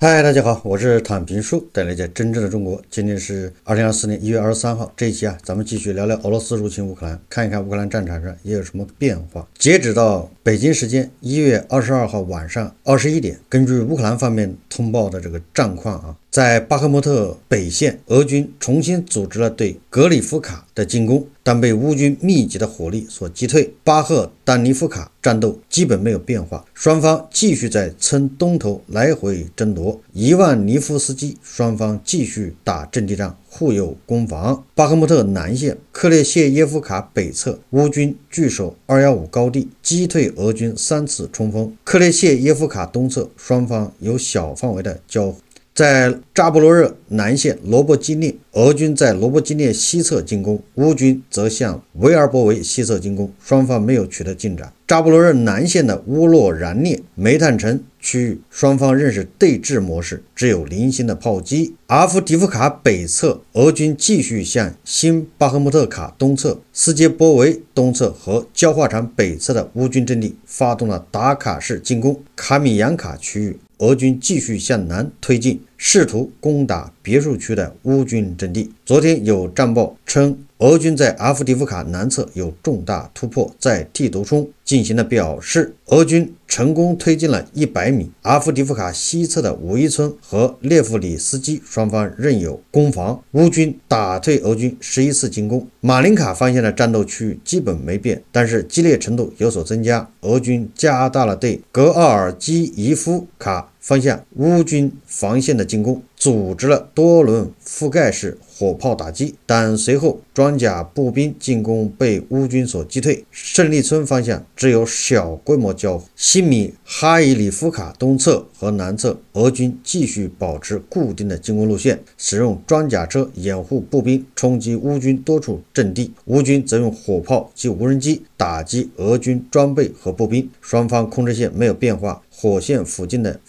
嗨，大家好，我是坦平叔，带来一件真正的中国。今天是二零二四年一月二十三号，这一期啊，咱们继续聊聊俄罗斯入侵乌克兰，看一看乌克兰战场上也有什么变化。截止到北京时间一月二十二号晚上二十一点，根据乌克兰方面通报的这个战况啊。在巴赫穆特北线，俄军重新组织了对格里夫卡的进攻，但被乌军密集的火力所击退。巴赫丹尼夫卡战斗基本没有变化，双方继续在村东头来回争夺。伊万尼夫斯基，双方继续打阵地战，互有攻防。巴赫穆特南线，克列谢耶夫卡北侧，乌军据守二幺五高地，击退俄军三次冲锋。克列谢耶夫卡东侧，双方有小范围的交。在扎波罗热南线，罗伯基涅，俄军在罗伯基涅西侧进攻，乌军则向维尔波维西侧进攻，双方没有取得进展。扎波罗热南线的乌洛然涅煤炭城区域，双方仍是对峙模式，只有零星的炮击。阿夫迪夫卡北侧，俄军继续向新巴赫穆特卡东侧、斯捷波维东侧和焦化厂北侧的乌军阵地发动了打卡式进攻。卡米扬卡区域，俄军继续向南推进。试图攻打别墅区的乌军阵地。昨天有战报称，俄军在阿夫迪夫卡南侧有重大突破，在地图中进行了表示，俄军成功推进了一百米。阿夫迪夫卡西侧的五一村和列夫里斯基双方仍有攻防，乌军打退俄军十一次进攻。马林卡方向的战斗区域基本没变，但是激烈程度有所增加，俄军加大了对格奥尔基伊夫卡。方向乌军防线的进攻，组织了多轮覆盖式火炮打击，但随后装甲步兵进攻被乌军所击退。胜利村方向只有小规模交火。西米哈伊里夫卡东侧和南侧，俄军继续保持固定的进攻路线，使用装甲车掩护步兵冲击乌军多处阵地。乌军则用火炮及无人机打击俄军装备和步兵。双方控制线没有变化，火线附近的。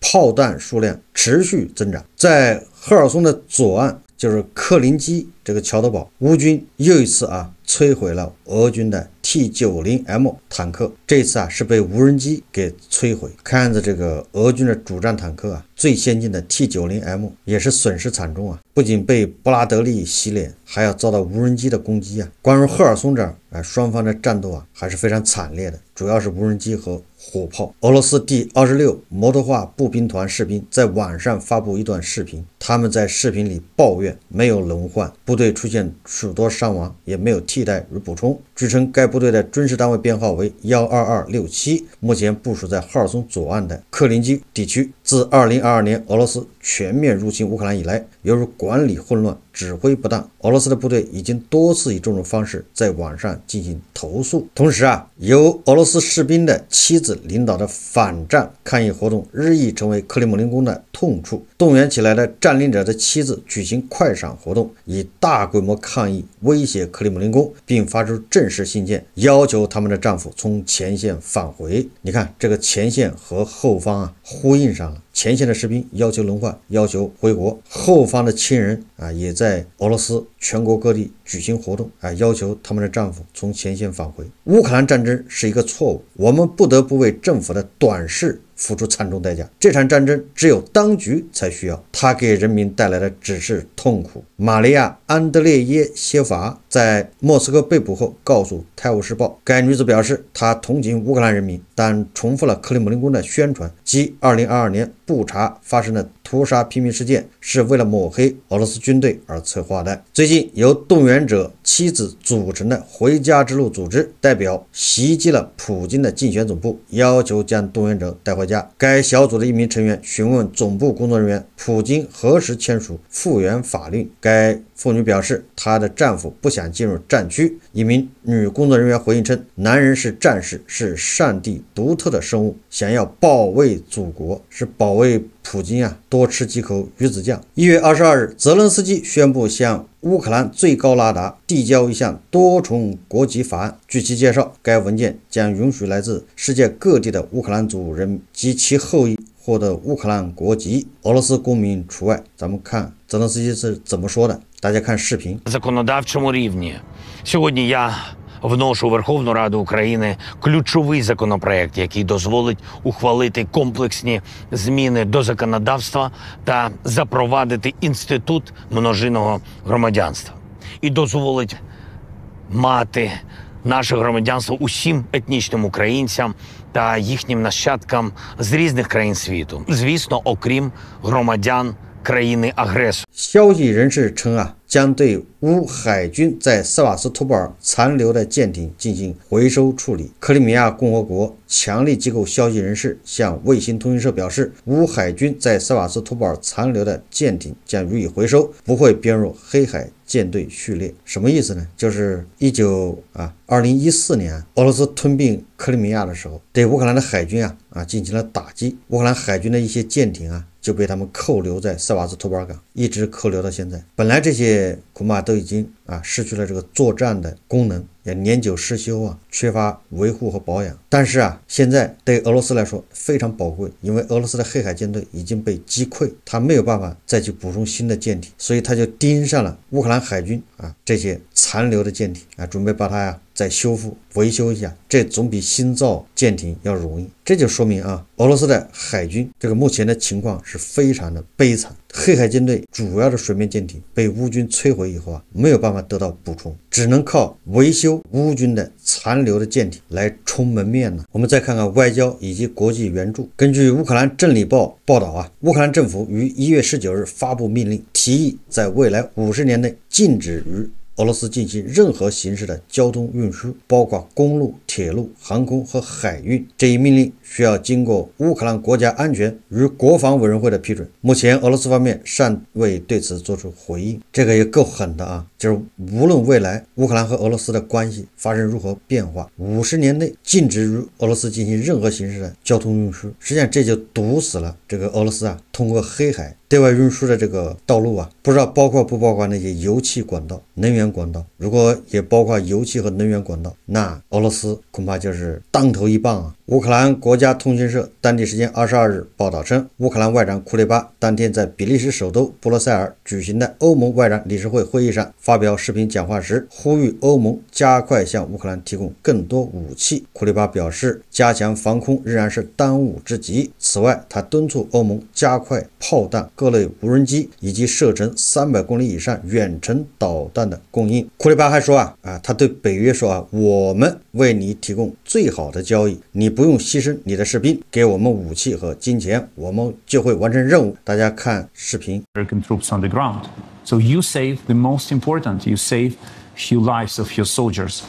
炮弹数量持续增长，在赫尔松的左岸，就是克林基这个桥头堡，乌军又一次啊。摧毁了俄军的 T90M 坦克，这次啊是被无人机给摧毁。看样子这个俄军的主战坦克啊，最先进的 T90M 也是损失惨重啊，不仅被布拉德利洗脸，还要遭到无人机的攻击啊。关于赫尔松这儿啊，双方的战斗啊还是非常惨烈的，主要是无人机和火炮。俄罗斯第二十六摩托化步兵团士兵在网上发布一段视频，他们在视频里抱怨没有轮换，部队出现许多伤亡，也没有替。替代与补充。据称，该部队的军事单位编号为幺二二六七，目前部署在哈尔松左岸的克林基地区。自二零二二年俄罗斯全面入侵乌克兰以来，由于管理混乱、指挥不当，俄罗斯的部队已经多次以这种方式在网上进行投诉。同时啊，由俄罗斯士兵的妻子领导的反战抗议活动日益成为克里姆林宫的痛处。动员起来的占领者的妻子举行快闪活动，以大规模抗议威胁克里姆林宫，并发出正式信件要求他们的丈夫从前线返回。你看，这个前线和后方啊。呼应上了前线的士兵要求轮换，要求回国；后方的亲人啊，也在俄罗斯全国各地举行活动啊，要求他们的丈夫从前线返回。乌克兰战争是一个错误，我们不得不为政府的短视。付出惨重代价，这场战争只有当局才需要，它给人民带来的只是痛苦。玛利亚·安德烈耶歇法在莫斯科被捕后，告诉《泰晤士报》，该女子表示她同情乌克兰人民，但重复了克里姆林宫的宣传及2022年布查发生的。屠杀平民事件是为了抹黑俄罗斯军队而策划的。最近，由动员者妻子组成的“回家之路”组织代表袭击了普京的竞选总部，要求将动员者带回家。该小组的一名成员询问总部工作人员：“普京何时签署复员法令？该妇女表示：“她的丈夫不想进入战区。”一名女工作人员回应称：“男人是战士，是上帝独特的生物，想要保卫祖国，是保卫普京啊！”多。多吃几口鱼子酱。一月二十二日，泽伦斯基宣布向乌克兰最高拉达递交一项多重国籍法案。据其介绍，该文件将允许来自世界各地的乌克兰族人及其后裔获得乌克兰国籍（俄罗斯公民除外）。咱们看泽伦斯基是怎么说的，大家看视频。вношу Верховну Раду України ключовий законопроект, який дозволить ухвалити комплексні зміни до законодавства та запровадити інститут множинного громадянства, і дозволить мати наше громадянство усім етнічним українцям та їхнім нащадкам з різних країн світу, звісно, окрім громадян країни агресу. 将对乌海军在斯瓦斯托波尔残留的舰艇进行回收处理。克里米亚共和国强力机构消息人士向卫星通讯社表示，乌海军在斯瓦斯托波尔残留的舰艇将予以回收，不会编入黑海舰队序列。什么意思呢？就是一九啊，二零一四年俄罗斯吞并克里米亚的时候，对乌克兰的海军啊啊进行了打击，乌克兰海军的一些舰艇啊。就被他们扣留在萨瓦斯托波尔港，一直扣留到现在。本来这些恐怕都已经啊失去了这个作战的功能，也年久失修啊，缺乏维护和保养。但是啊，现在对俄罗斯来说非常宝贵，因为俄罗斯的黑海舰队已经被击溃，他没有办法再去补充新的舰艇，所以他就盯上了乌克兰海军啊这些残留的舰艇啊，准备把它呀。再修复维修一下，这总比新造舰艇要容易。这就说明啊，俄罗斯的海军这个目前的情况是非常的悲惨。黑海舰队主要的水面舰艇被乌军摧毁以后啊，没有办法得到补充，只能靠维修乌军的残留的舰艇来充门面呢。我们再看看外交以及国际援助。根据乌克兰真理报报道啊，乌克兰政府于一月十九日发布命令，提议在未来五十年内禁止与。俄罗斯进行任何形式的交通运输，包括公路。铁路、航空和海运这一命令需要经过乌克兰国家安全与国防委员会的批准。目前，俄罗斯方面尚未对此作出回应。这个也够狠的啊！就是无论未来乌克兰和俄罗斯的关系发生如何变化，五十年内禁止与俄罗斯进行任何形式的交通运输。实际上，这就堵死了这个俄罗斯啊通过黑海对外运输的这个道路啊。不知道包括不包括那些油气管道、能源管道？如果也包括油气和能源管道，那俄罗斯。恐怕就是当头一棒啊！乌克兰国家通讯社当地时间二十二日报道称，乌克兰外长库列巴当天在比利时首都布鲁塞尔举行的欧盟外长理事会会议上发表视频讲话时，呼吁欧盟加快向乌克兰提供更多武器。库列巴表示，加强防空仍然是当务之急。此外，他敦促欧盟加快炮弹、各类无人机以及射程三百公里以上远程导弹的供应。库列巴还说啊啊，他对北约说啊，我们为你。提供最好的交易，你不用牺牲你的士兵，给我们武器和金钱，我们就会完成任务。大家看视频。a m e r i c a n troops on the ground, so you save the most important, you save few lives of your soldiers.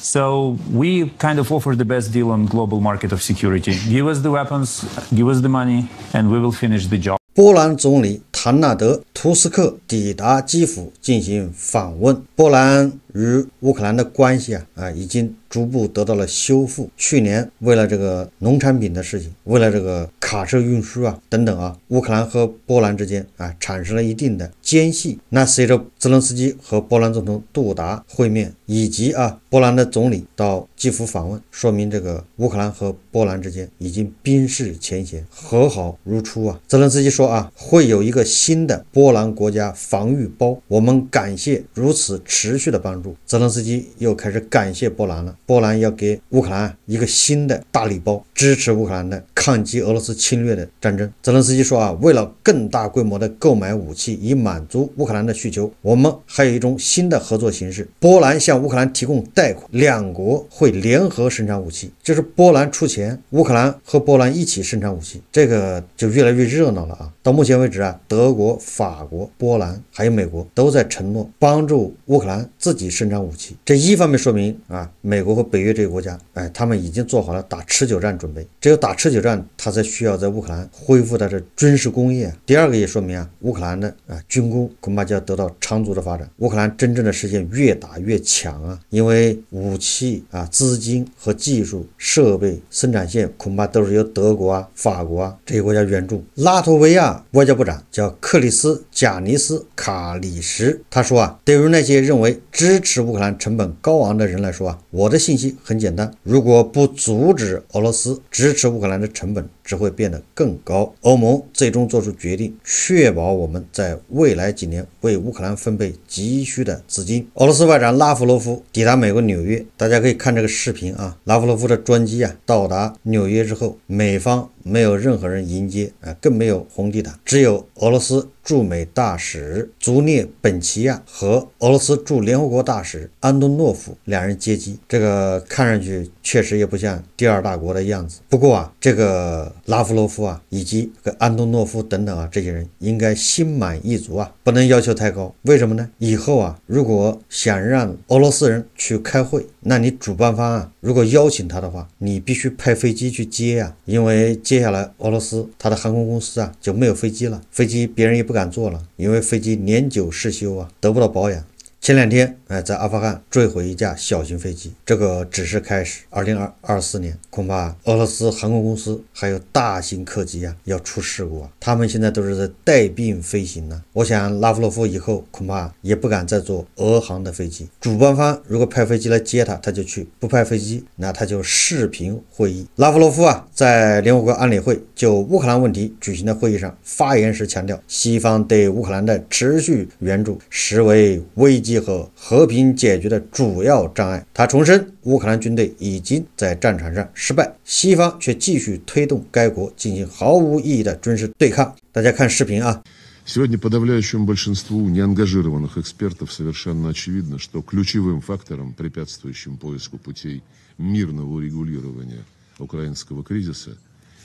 So we kind of offer the best deal on global market of security. Give us the weapons, give us the money, and we will finish the job. 波兰总理唐纳德·图斯克抵达基辅进行访问。波兰。与乌克兰的关系啊啊已经逐步得到了修复。去年为了这个农产品的事情，为了这个卡车运输啊等等啊，乌克兰和波兰之间啊产生了一定的间隙。那随着泽连斯基和波兰总统杜达会面，以及啊波兰的总理到基辅访问，说明这个乌克兰和波兰之间已经冰释前嫌，和好如初啊。泽连斯基说啊，会有一个新的波兰国家防御包，我们感谢如此持续的帮助。泽伦斯基又开始感谢波兰了。波兰要给乌克兰一个新的大礼包，支持乌克兰的抗击俄罗斯侵略的战争。泽伦斯基说啊，为了更大规模的购买武器，以满足乌克兰的需求，我们还有一种新的合作形式：波兰向乌克兰提供贷款，两国会联合生产武器，就是波兰出钱，乌克兰和波兰一起生产武器。这个就越来越热闹了啊！到目前为止啊，德国、法国、波兰还有美国都在承诺帮助乌克兰自己。生产武器，这一方面说明啊，美国和北约这些国家，哎，他们已经做好了打持久战准备。只有打持久战，他才需要在乌克兰恢复他的军事工业。第二个也说明啊，乌克兰的啊军工恐怕就要得到长足的发展，乌克兰真正的实现越打越强啊，因为武器啊、资金和技术设备生产线恐怕都是由德国啊、法国啊这些国家援助。拉脱维亚外交部长叫克里斯贾尼斯卡里什，他说啊，对于那些认为支持乌克兰成本高昂的人来说啊，我的信息很简单：如果不阻止俄罗斯，支持乌克兰的成本。只会变得更高。欧盟最终做出决定，确保我们在未来几年为乌克兰分配急需的资金。俄罗斯外长拉夫罗夫抵达美国纽约，大家可以看这个视频啊。拉夫罗夫的专机啊到达纽约之后，美方没有任何人迎接啊，更没有红地毯，只有俄罗斯驻美大使足涅本奇亚和俄罗斯驻联合国大使安东诺夫两人接机。这个看上去确实也不像第二大国的样子。不过啊，这个。拉夫罗夫啊，以及个安东诺夫等等啊，这些人应该心满意足啊，不能要求太高。为什么呢？以后啊，如果想让俄罗斯人去开会，那你主办方啊，如果邀请他的话，你必须派飞机去接啊，因为接下来俄罗斯他的航空公司啊就没有飞机了，飞机别人也不敢坐了，因为飞机年久失修啊，得不到保养。前两天，哎，在阿富汗坠毁一架小型飞机，这个只是开始。二零二二四年，恐怕俄罗斯航空公司还有大型客机啊，要出事故啊。他们现在都是在带病飞行呢。我想拉夫洛夫以后恐怕也不敢再坐俄航的飞机。主办方如果派飞机来接他，他就去；不派飞机，那他就视频会议。拉夫洛夫啊，在联合国安理会就乌克兰问题举行的会议上发言时强调，西方对乌克兰的持续援助实为危机。系和和平解决的主要障碍。他重申，乌克兰军队已经在战场上失败，西方却继续推动该国进行毫无意义的军事对抗。大家看视频啊。Сегодня подавляющему большинству неангажированных экспертов совершенно очевидно, что ключевым фактором, препятствующим поиску путей мирного урегулирования украинского кризиса,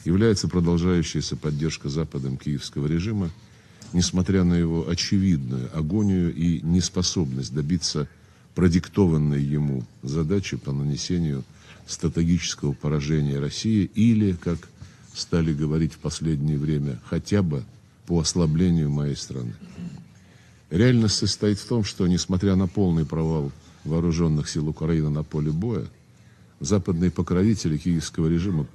является продолжающаяся поддержка Западом киевского режима несмотря на его очевидную агонию и неспособность добиться продиктованной ему задачи по нанесению стратегического поражения России или, как стали говорить в последнее время, хотя бы по ослаблению моей страны. Реальность состоит в том, что, несмотря на полный провал вооруженных сил Украины на поле боя, западные покровители киевского режима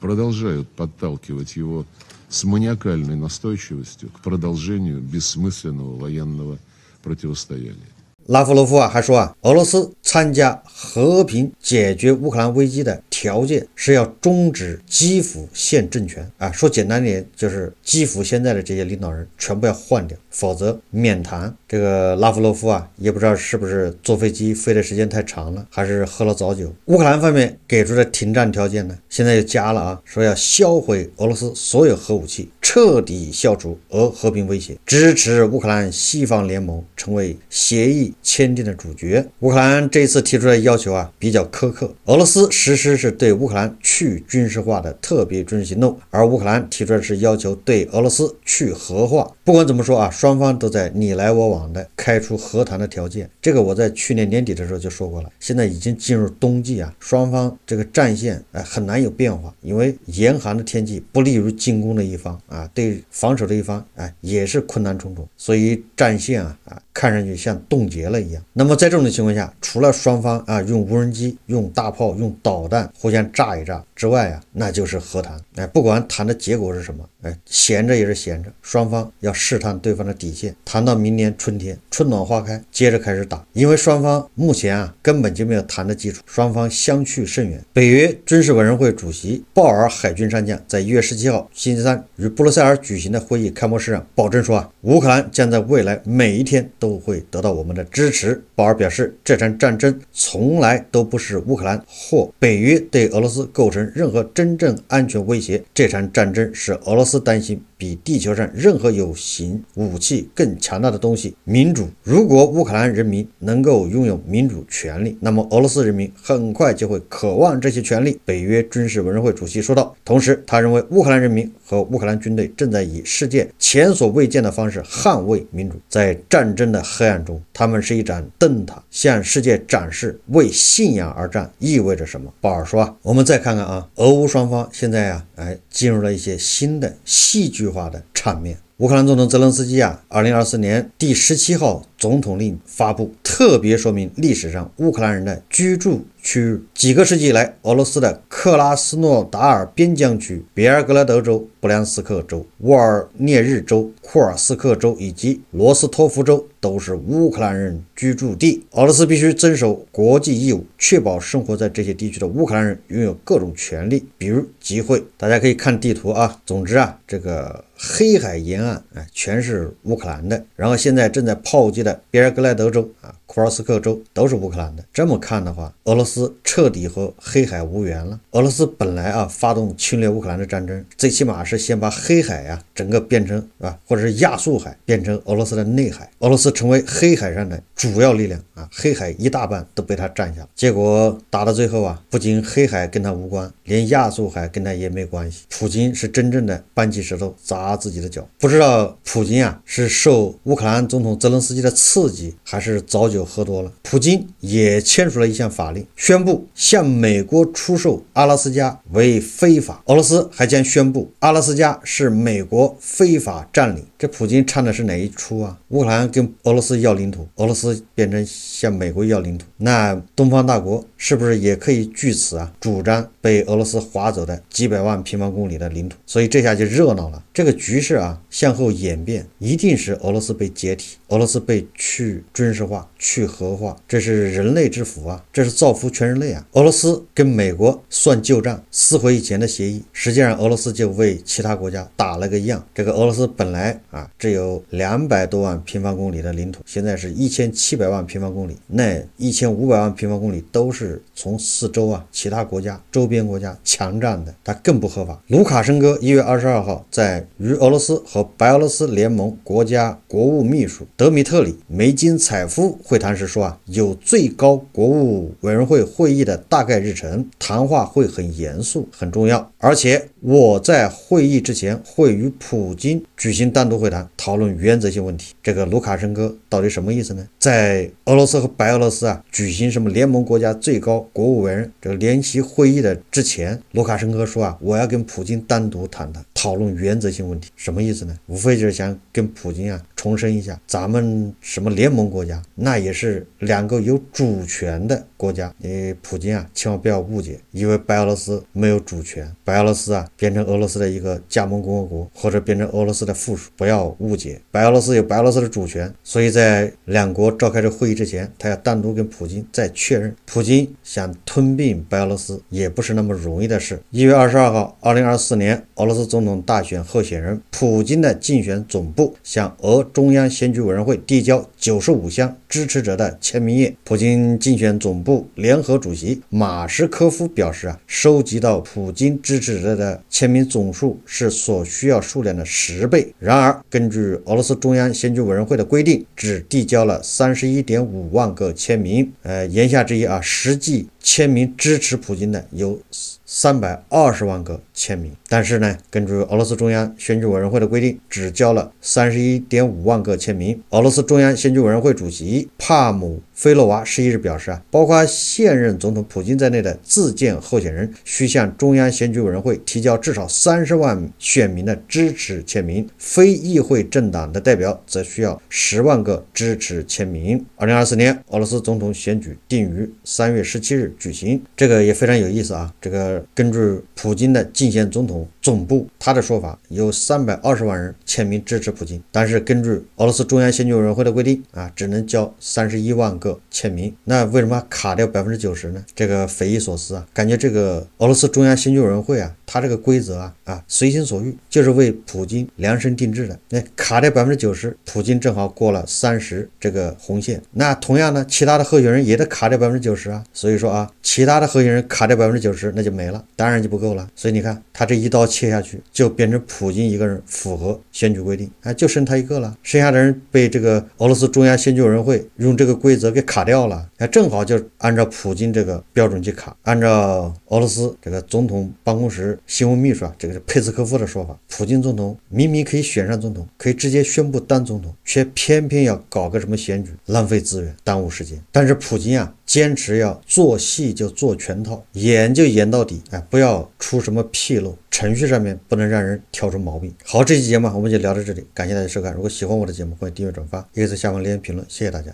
продолжают подталкивать его с маниакальной настойчивостью к продолжению бессмысленного военного противостояния. Лавров 拉夫罗夫啊还说啊，俄罗斯参加和平解决乌克兰危机的 а, 条件是要终止基辅现政权啊，说简单点就是基辅现在的这些领导人全部要换掉，否则免谈。这个拉夫罗夫啊，也不知道是不是坐飞机飞的时间太长了，还是喝了早酒。乌克兰方面给出的停战条件呢，现在又加了啊，说要销毁俄罗斯所有核武器，彻底消除俄和平威胁，支持乌克兰西方联盟成为协议签订的主角。乌克兰这一次提出的要求啊，比较苛刻，俄罗斯实施是。对乌克兰去军事化的特别军事行动，而乌克兰提出的是要求对俄罗斯去核化。不管怎么说啊，双方都在你来我往的开出和谈的条件。这个我在去年年底的时候就说过了。现在已经进入冬季啊，双方这个战线哎很难有变化，因为严寒的天气不利于进攻的一方啊，对防守的一方哎也是困难重重。所以战线啊啊看上去像冻结了一样。那么在这种情况下，除了双方啊用无人机、用大炮、用导弹互相炸一炸之外啊。那就是和谈，哎，不管谈的结果是什么，哎，闲着也是闲着，双方要试探对方的底线。谈到明年春天，春暖花开，接着开始打，因为双方目前啊根本就没有谈的基础，双方相去甚远。北约军事委员会主席鲍尔海军上将在一月十七号星期三与布鲁塞尔举行的会议开幕式上保证说啊，乌克兰将在未来每一天都会得到我们的支持。鲍尔表示，这场战争从来都不是乌克兰或北约对俄罗斯构成任何真。真正安全威胁，这场战争使俄罗斯担心。比地球上任何有形武器更强大的东西——民主。如果乌克兰人民能够拥有民主权利，那么俄罗斯人民很快就会渴望这些权利。北约军事委员会主席说道。同时，他认为乌克兰人民和乌克兰军队正在以世界前所未见的方式捍卫民主，在战争的黑暗中，他们是一盏灯塔，向世界展示为信仰而战意味着什么。鲍尔说：“啊，我们再看看啊，俄乌双方现在啊，哎，进入了一些新的戏剧。”化的场面。乌克兰总统泽连斯基啊，二零二四年第十七号总统令发布，特别说明历史上乌克兰人的居住区域。几个世纪以来，俄罗斯的克拉斯诺达尔边疆区、别尔格莱德州、布良斯克州、沃尔涅日州、库尔斯克州以及罗斯托夫州都是乌克兰人居住地。俄罗斯必须遵守国际义务，确保生活在这些地区的乌克兰人拥有各种权利，比如集会。大家可以看地图啊。总之啊，这个。黑海沿岸，啊，全是乌克兰的。然后现在正在炮击的别尔哥莱德州啊。伏尔斯克州都是乌克兰的。这么看的话，俄罗斯彻底和黑海无缘了。俄罗斯本来啊，发动侵略乌克兰的战争，最起码是先把黑海啊整个变成啊，或者是亚速海变成俄罗斯的内海，俄罗斯成为黑海上的主要力量啊。黑海一大半都被他占下了。结果打到最后啊，不仅黑海跟他无关，连亚速海跟他也没关系。普京是真正的搬起石头砸自己的脚。不知道普京啊，是受乌克兰总统泽连斯基的刺激，还是早就。喝多了，普京也签署了一项法令，宣布向美国出售阿拉斯加为非法。俄罗斯还将宣布阿拉斯加是美国非法占领。这普京唱的是哪一出啊？乌克兰跟俄罗斯要领土，俄罗斯变成向美国要领土，那东方大国是不是也可以据此啊主张被俄罗斯划走的几百万平方公里的领土？所以这下就热闹了。这个局势啊，向后演变，一定是俄罗斯被解体，俄罗斯被去军事化、去核化，这是人类之福啊，这是造福全人类啊。俄罗斯跟美国算旧账，撕毁以前的协议，实际上俄罗斯就为其他国家打了个样。这个俄罗斯本来。啊，只有两百多万平方公里的领土，现在是一千七百万平方公里，那一千五百万平方公里都是从四周啊其他国家周边国家强占的，它更不合法。卢卡申科一月二十二号在与俄罗斯和白俄罗斯联盟国家国务秘书德米特里梅金采夫会谈时说啊，有最高国务委员会会议的大概日程，谈话会很严肃，很重要，而且我在会议之前会与普京举行单独。会谈讨论原则性问题，这个卢卡申科到底什么意思呢？在俄罗斯和白俄罗斯啊举行什么联盟国家最高国务委员这个联席会议的之前，卢卡申科说啊，我要跟普京单独谈谈。讨论原则性问题什么意思呢？无非就是想跟普京啊重申一下，咱们什么联盟国家，那也是两个有主权的国家。你普京啊，千万不要误解，以为白俄罗斯没有主权，白俄罗斯啊变成俄罗斯的一个加盟共和国，或者变成俄罗斯的附属，不要误解，白俄罗斯有白俄罗斯的主权。所以在两国召开这会议之前，他要单独跟普京再确认，普京想吞并白俄罗斯也不是那么容易的事。一月二十二号，二零二四年，俄罗斯总统。大选候选人普京的竞选总部向俄中央选举委员会递交。九十五项支持者的签名页。普京竞选总部联合主席马什科夫表示：“啊，收集到普京支持者的签名总数是所需要数量的十倍。”然而，根据俄罗斯中央选举委员会的规定，只递交了三十一点五万个签名。呃，言下之意啊，实际签名支持普京的有三百二十万个签名，但是呢，根据俄罗斯中央选举委员会的规定，只交了三十一点五万个签名。俄罗斯中央选。选举委员会主席帕姆菲洛娃十一日表示：“啊，包括现任总统普京在内的自荐候选人需向中央选举委员会提交至少三十万选民的支持签名；非议会政党的代表则需要十万个支持签名。”二零二四年俄罗斯总统选举定于三月十七日举行，这个也非常有意思啊！这个根据普京的竞选总统。总部他的说法有三百二十万人签名支持普京，但是根据俄罗斯中央选举委员会的规定啊，只能交三十一万个签名。那为什么卡掉百分之九十呢？这个匪夷所思啊！感觉这个俄罗斯中央选举委员会啊，他这个规则啊啊随心所欲，就是为普京量身定制的。那卡掉百分之九十，普京正好过了三十这个红线。那同样呢，其他的候选人也得卡掉百分之九十啊。所以说啊，其他的候选人卡掉百分之九十，那就没了，当然就不够了。所以你看他这一刀。切下去就变成普京一个人符合选举规定啊，就剩他一个了，剩下的人被这个俄罗斯中央选举人会用这个规则给卡掉了。哎，正好就按照普京这个标准去卡，按照俄罗斯这个总统办公室新闻秘书啊，这个佩斯科夫的说法，普京总统明明可以选上总统，可以直接宣布当总统，却偏偏要搞个什么选举，浪费资源，耽误时间。但是普京啊，坚持要做戏就做全套，演就演到底，哎，不要出什么纰漏，程序。上面不能让人挑出毛病。好，这期节目我们就聊到这里，感谢大家收看。如果喜欢我的节目，欢迎订阅、转发，也可以在下方留言评论。谢谢大家。